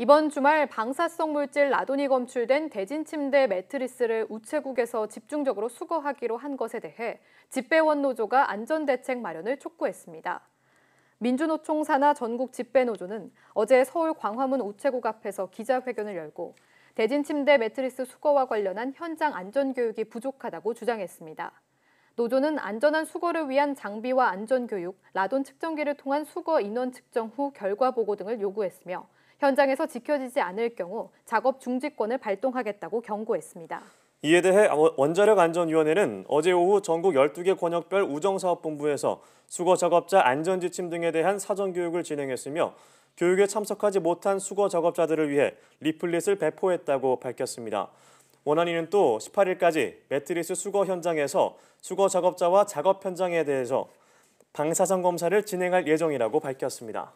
이번 주말 방사성 물질 라돈이 검출된 대진 침대 매트리스를 우체국에서 집중적으로 수거하기로 한 것에 대해 집배원 노조가 안전대책 마련을 촉구했습니다. 민주노총 산하 전국 집배노조는 어제 서울 광화문 우체국 앞에서 기자회견을 열고 대진 침대 매트리스 수거와 관련한 현장 안전교육이 부족하다고 주장했습니다. 노조는 안전한 수거를 위한 장비와 안전교육, 라돈 측정기를 통한 수거 인원 측정 후 결과 보고 등을 요구했으며 현장에서 지켜지지 않을 경우 작업 중지권을 발동하겠다고 경고했습니다. 이에 대해 아, 원자력안전위원회는 어제 오후 전국 12개 권역별 우정사업본부에서 수거 작업자 안전지침 등에 대한 사전교육을 진행했으며 교육에 참석하지 못한 수거 작업자들을 위해 리플릿을 배포했다고 밝혔습니다. 원안위는 또 18일까지 매트리스 수거 현장에서 수거 작업자와 작업 현장에 대해서 방사선 검사를 진행할 예정이라고 밝혔습니다.